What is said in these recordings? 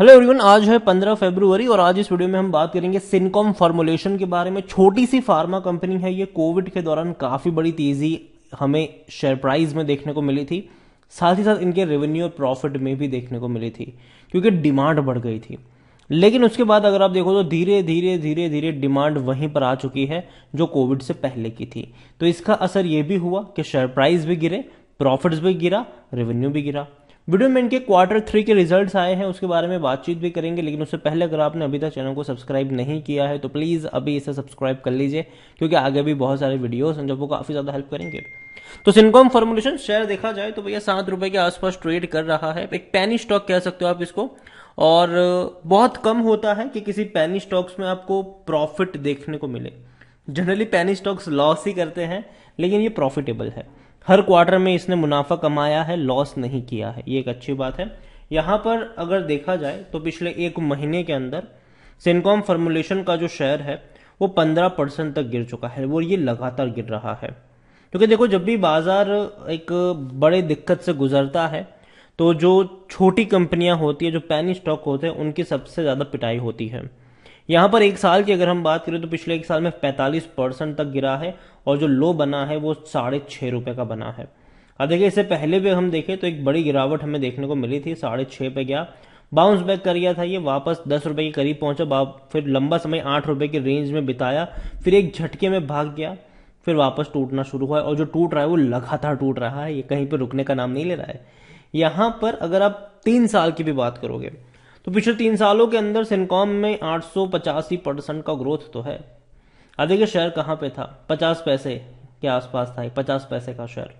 hello everyone आज है 15 फरवरी और आज इस वीडियो में हम बात करेंगे सिनकॉम फार्मुलेशन के बारे में छोटी सी फार्मा कंपनी है ये कोविड के दौरान काफ़ी बड़ी तेज़ी हमें शेयर प्राइस में देखने को मिली थी साथ ही साथ इनके रेवेन्यू और प्रॉफिट में भी देखने को मिली थी क्योंकि डिमांड बढ़ गई थी लेकिन उसके बाद अगर आप देखो तो धीरे धीरे धीरे धीरे डिमांड वहीं पर आ चुकी है जो कोविड से पहले की थी तो इसका असर ये भी हुआ कि शेयर प्राइस भी गिरे प्रॉफिट्स भी गिरा रेवेन्यू भी गिरा वीडियो में इनके क्वार्टर थ्री के रिजल्ट्स आए हैं उसके बारे में बातचीत भी करेंगे लेकिन उससे पहले अगर आपने अभी तक चैनल को सब्सक्राइब नहीं किया है तो प्लीज़ अभी इसे सब्सक्राइब कर लीजिए क्योंकि आगे भी बहुत सारे वीडियोस हैं जो वो काफ़ी ज़्यादा हेल्प करेंगे तो सिनकॉम फॉर्मुलेशन शेयर देखा जाए तो भैया सात रुपए के आसपास ट्रेड कर रहा है एक पैनी स्टॉक कह सकते हो आप इसको और बहुत कम होता है कि किसी पैनी स्टॉक्स में आपको प्रॉफिट देखने को मिले जनरली पैनी स्टॉक्स लॉस ही करते हैं लेकिन ये प्रॉफिटेबल है हर क्वार्टर में इसने मुनाफा कमाया है लॉस नहीं किया है ये एक अच्छी बात है यहाँ पर अगर देखा जाए तो पिछले एक महीने के अंदर सेनकॉम फॉर्मुलेशन का जो शेयर है वो पंद्रह परसेंट तक गिर चुका है वो ये लगातार गिर रहा है क्योंकि देखो जब भी बाजार एक बड़े दिक्कत से गुजरता है तो जो छोटी कंपनियां होती है जो पैनी स्टॉक होते हैं उनकी सबसे ज़्यादा पिटाई होती है यहाँ पर एक साल की अगर हम बात करें तो पिछले एक साल में पैंतालीस परसेंट तक गिरा है और जो लो बना है वो साढ़े छह रुपए का बना है अब देखिए इससे पहले भी हम देखें तो एक बड़ी गिरावट हमें देखने को मिली थी साढ़े छः पे गया बाउंस बैक कर गया था ये वापस दस रुपये के करीब पहुंचा फिर लंबा समय आठ रुपये की रेंज में बिताया फिर एक झटके में भाग गया फिर वापस टूटना शुरू हुआ और जो टूट रहा है वो लगातार टूट रहा है ये कहीं पर रुकने का नाम नहीं ले रहा है यहाँ पर अगर आप तीन साल की भी बात करोगे तो पिछले तीन सालों के अंदर सिनकॉम में आठ परसेंट का ग्रोथ तो है देखिए शेयर कहाँ पे था पचास पैसे के आसपास था पचास पैसे का शेयर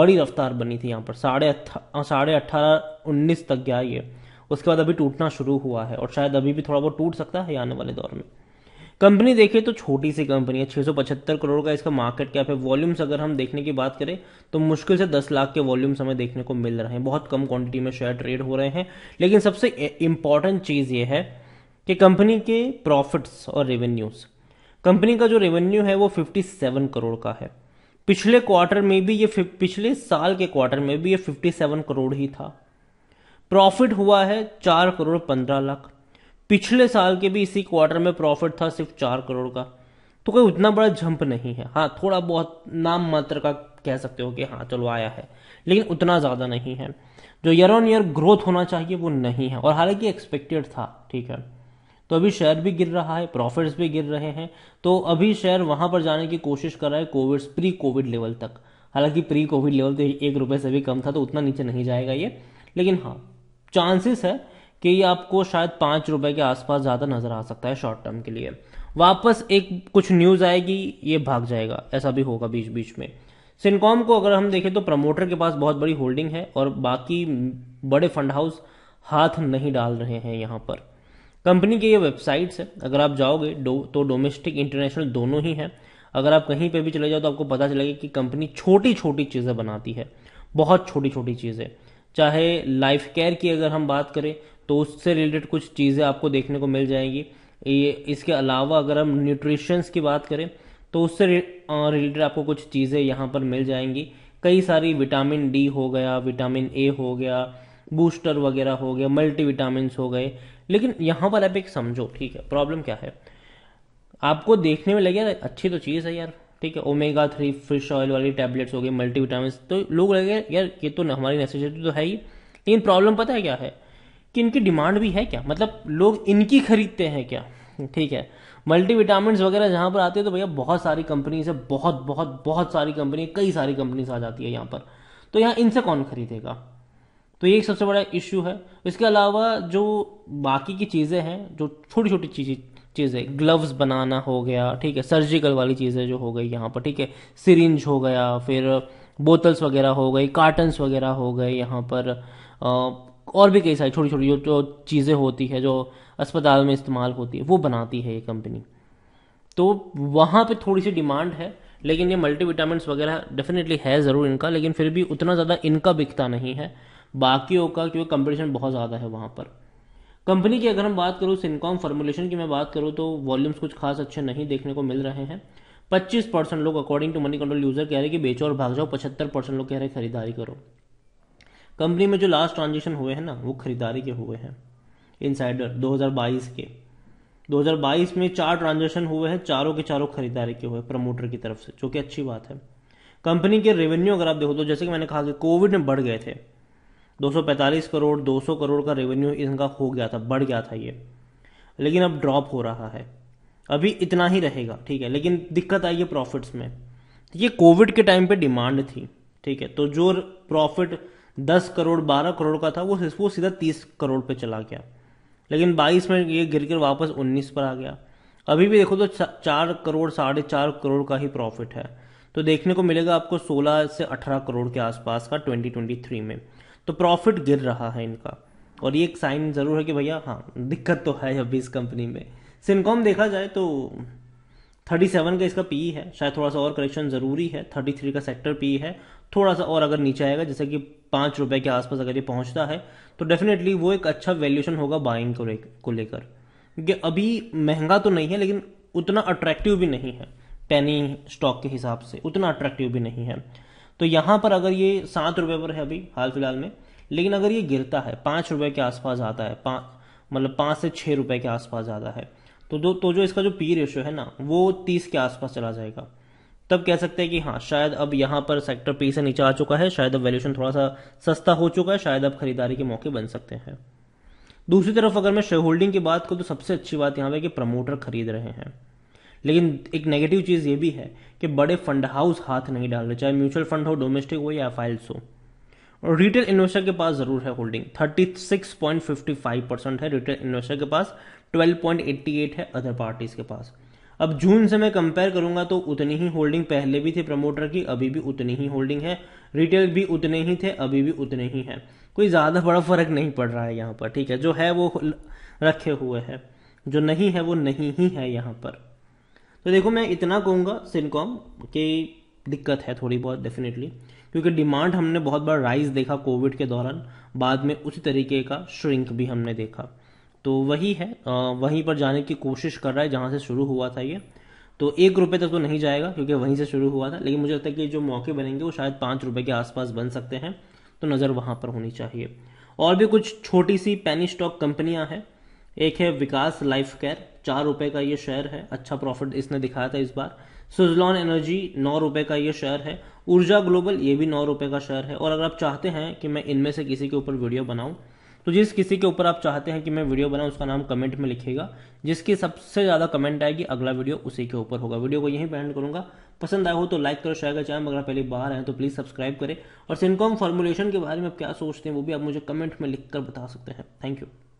बड़ी रफ्तार बनी थी यहाँ पर साढ़े हाँ, साढ़े अट्ठारह उन्नीस तक गया ये उसके बाद अभी टूटना शुरू हुआ है और शायद अभी भी थोड़ा बहुत टूट सकता है आने वाले दौर में कंपनी देखे तो छोटी सी कंपनी है सौ पचहत्तर करोड़ का इसका मार्केट कैप है वॉल्यूम्स अगर हम देखने की बात करें तो मुश्किल से दस लाख के वॉल्यूम्स हमें देखने को मिल रहे हैं बहुत कम क्वांटिटी में शेयर ट्रेड हो रहे हैं लेकिन सबसे इंपॉर्टेंट चीज़ ये है कि कंपनी के प्रॉफिट्स और रेवेन्यूज़ कंपनी का जो रेवेन्यू है वो सेवन करोड़ का है पिछले क्वार्टर में भी ये पिछले साल के क्वार्टर में भी ये सेवन करोड़ ही था प्रॉफिट हुआ है चार करोड़ पंद्रह लाख पिछले साल के भी इसी क्वार्टर में प्रॉफिट था सिर्फ चार करोड़ का तो कोई उतना बड़ा जंप नहीं है हाँ थोड़ा बहुत नाम मात्र का कह सकते हो कि हाँ चलो आया है लेकिन उतना ज़्यादा नहीं है जो ईयर ऑन ईयर ग्रोथ होना चाहिए वो नहीं है और हालांकि एक्सपेक्टेड था ठीक है तो अभी शेयर भी गिर रहा है प्रॉफिट्स भी गिर रहे हैं तो अभी शेयर वहां पर जाने की कोशिश कर रहा है कोविड प्री कोविड लेवल तक हालांकि प्री कोविड लेवल तो एक रुपये से भी कम था तो उतना नीचे नहीं जाएगा ये लेकिन हाँ चांसेस है कि आपको शायद पाँच रुपए के आसपास ज़्यादा नज़र आ सकता है शॉर्ट टर्म के लिए वापस एक कुछ न्यूज़ आएगी ये भाग जाएगा ऐसा भी होगा बीच बीच में सिनकॉम को अगर हम देखें तो प्रमोटर के पास बहुत बड़ी होल्डिंग है और बाकी बड़े फंड हाउस हाथ नहीं डाल रहे हैं यहाँ पर कंपनी के ये वेबसाइट्स है अगर आप जाओगे डो तो डोमेस्टिक इंटरनेशनल दोनों ही हैं अगर आप कहीं पे भी चले जाओ तो आपको पता चलेगा कि कंपनी छोटी छोटी चीज़ें बनाती है बहुत छोटी छोटी चीज़ें चाहे लाइफ केयर की अगर हम बात करें तो उससे रिलेटेड कुछ चीज़ें आपको देखने को मिल जाएंगी ये इसके अलावा अगर हम न्यूट्रिशंस की बात करें तो उससे रिलेटेड आपको कुछ चीज़ें यहाँ पर मिल जाएंगी कई सारी विटामिन डी हो गया विटामिन ए हो गया बूस्टर वगैरह हो गया मल्टी विटामिन हो गए लेकिन यहाँ पर आप एक समझो ठीक है प्रॉब्लम क्या है आपको देखने में लगे यार अच्छी तो चीज़ है यार ठीक है ओमेगा थ्री फिश ऑयल वाली टैबलेट्स हो गई मल्टी विटामिन तो लोग लगे यार ये तो हमारी नेसेसिटी तो है ही लेकिन प्रॉब्लम पता है क्या है कि इनकी डिमांड भी है क्या मतलब लोग इनकी खरीदते हैं क्या ठीक है मल्टी विटामिन वगैरह जहाँ पर आते हैं तो भैया बहुत सारी कंपनीज है बहुत बहुत बहुत सारी कंपनी कई सारी कंपनीज आ जाती है यहाँ पर तो यहाँ इनसे कौन खरीदेगा तो ये एक सबसे बड़ा इश्यू है इसके अलावा जो बाकी की चीज़ें हैं जो छोटी छोटी चीज़ें चीज़ें ग्लव्स बनाना हो गया ठीक है सर्जिकल वाली चीज़ें जो हो गई यहाँ पर ठीक है सिरिंज हो गया फिर बोतल्स वगैरह हो गई कार्टन्स वगैरह हो गए यहाँ पर और भी कई सारी छोटी छोटी जो जो चीज़ें होती है जो अस्पताल में इस्तेमाल होती है वो बनाती है ये कंपनी तो वहाँ पे थोड़ी सी डिमांड है लेकिन ये मल्टी वगैरह डेफिनेटली है ज़रूर इनका लेकिन फिर भी उतना ज़्यादा इनका बिकता नहीं है बाकियों का क्योंकि कंपटीशन बहुत ज़्यादा है वहाँ पर कंपनी की अगर हम बात करूँ सिनकॉम फॉर्मुलेशन की मैं बात करूँ तो वॉल्यूम्स कुछ खास अच्छे नहीं देखने को मिल रहे हैं पच्चीस परसेंट लोग according to Moneycontrol user कह रहे हैं कि बेचो और भाग जाओ पचहत्तर परसेंट लोग कह रहे हैं खरीदारी करो कंपनी में जो लास्ट ट्रांजेक्शन हुए हैं ना वो खरीदारी के हुए हैं इनसाइडर 2022 के 2022 में चार ट्रांजेक्शन हुए हैं चारों के चारों खरीदारी के हुए प्रमोटर की तरफ से जो कि अच्छी बात है कंपनी के रेवेन्यू अगर आप देखो तो जैसे कि मैंने कहा कि कोविड में बढ़ गए थे 245 करोड़ 200 करोड़ का रेवेन्यू इनका हो गया था बढ़ गया था ये लेकिन अब ड्रॉप हो रहा है अभी इतना ही रहेगा ठीक है लेकिन दिक्कत आई है प्रॉफिट्स में ये कोविड के टाइम पे डिमांड थी ठीक है तो जो प्रॉफिट दस करोड़ बारह करोड़ का था वो वो सीधा तीस करोड़ पे चला गया लेकिन बाईस में ये गिर कर वापस उन्नीस पर आ गया अभी भी देखो तो चार करोड़ साढ़े चार करोड़ का ही प्रॉफिट है तो देखने को मिलेगा आपको सोलह से अठारह करोड़ के आसपास का ट्वेंटी ट्वेंटी थ्री में तो प्रॉफिट गिर रहा है इनका और ये एक साइन ज़रूर है कि भैया हाँ दिक्कत तो है अभी इस कंपनी में सिनकॉम देखा जाए तो थर्टी सेवन का इसका पी है शायद थोड़ा सा और करेक्शन ज़रूरी है थर्टी थ्री का सेक्टर पी है थोड़ा सा और अगर नीचे आएगा जैसे कि पाँच रुपए के आसपास अगर ये पहुंचता है तो डेफिनेटली वो एक अच्छा वैल्यूशन होगा बाइंग को, को लेकर क्योंकि अभी महंगा तो नहीं है लेकिन उतना अट्रैक्टिव भी नहीं है पैनी स्टॉक के हिसाब से उतना अट्रैक्टिव भी नहीं है तो यहाँ पर अगर ये सात रुपए पर है अभी हाल फिलहाल में लेकिन अगर ये गिरता है पाँच रुपए के आसपास आता है पा मतलब पाँच से छः रुपए के आसपास आता है तो जो तो जो इसका जो पी रेशो है ना वो तीस के आसपास चला जाएगा तब कह सकते हैं कि हाँ शायद अब यहाँ पर सेक्टर पी से नीचे आ चुका है शायद अब वैल्यूशन थोड़ा सा सस्ता हो चुका है शायद अब खरीदारी के मौके बन सकते हैं दूसरी तरफ अगर मैं शेयर होल्डिंग की बात करूँ तो सबसे अच्छी बात यहाँ पे कि प्रमोटर खरीद रहे हैं लेकिन एक नेगेटिव चीज़ ये भी है कि बड़े फंड हाउस हाथ नहीं डाल रहे चाहे म्यूचुअल फंड हो डोमेस्टिक हो या फाइल्स हो और रिटेल इन्वेस्टर के पास ज़रूर है होल्डिंग 36.55 परसेंट है रिटेल इन्वेस्टर के पास 12.88 है अदर पार्टीज़ के पास अब जून से मैं कंपेयर करूंगा तो उतनी ही होल्डिंग पहले भी थी प्रमोटर की अभी भी उतनी ही होल्डिंग है रिटेल भी उतने ही थे अभी भी उतने ही हैं कोई ज़्यादा बड़ा फर्क नहीं पड़ रहा है यहाँ पर ठीक है जो है वो रखे हुए हैं जो नहीं है वो नहीं ही है यहाँ पर तो देखो मैं इतना कहूँगा सिनकॉम कि दिक्कत है थोड़ी बहुत डेफिनेटली क्योंकि डिमांड हमने बहुत बार राइज देखा कोविड के दौरान बाद में उसी तरीके का श्रिंक भी हमने देखा तो वही है वहीं पर जाने की कोशिश कर रहा है जहाँ से शुरू हुआ था ये तो एक रुपये तक तो नहीं जाएगा क्योंकि वहीं से शुरू हुआ था लेकिन मुझे लगता है कि जो मौके बनेंगे वो शायद पाँच रुपये के आसपास बन सकते हैं तो नज़र वहाँ पर होनी चाहिए और भी कुछ छोटी सी पैनी स्टॉक कंपनियाँ हैं एक है विकास लाइफ केयर चार रुपये का ये शेयर है अच्छा प्रॉफिट इसने दिखाया था इस बार सुजलॉन एनर्जी नौ रुपये का ये शेयर है ऊर्जा ग्लोबल ये भी नौ रुपये का शेयर है और अगर आप चाहते हैं कि मैं इनमें से किसी के ऊपर वीडियो बनाऊँ तो जिस किसी के ऊपर आप चाहते हैं कि मैं वीडियो बनाऊँ उसका नाम कमेंट में लिखेगा जिसकी सबसे ज़्यादा कमेंट आएगी अगला वीडियो उसी के ऊपर होगा वीडियो को यहीं पेंड करूंगा करूँगा पसंद आया हो तो लाइक करो शेयर करो चाहे अगर पहले बाहर आए तो प्लीज़ सब्सक्राइब करें और सिनकॉम फॉर्मुलेशन के बारे में आप क्या सोचते हैं वो भी आप मुझे कमेंट में लिख बता सकते हैं थैंक यू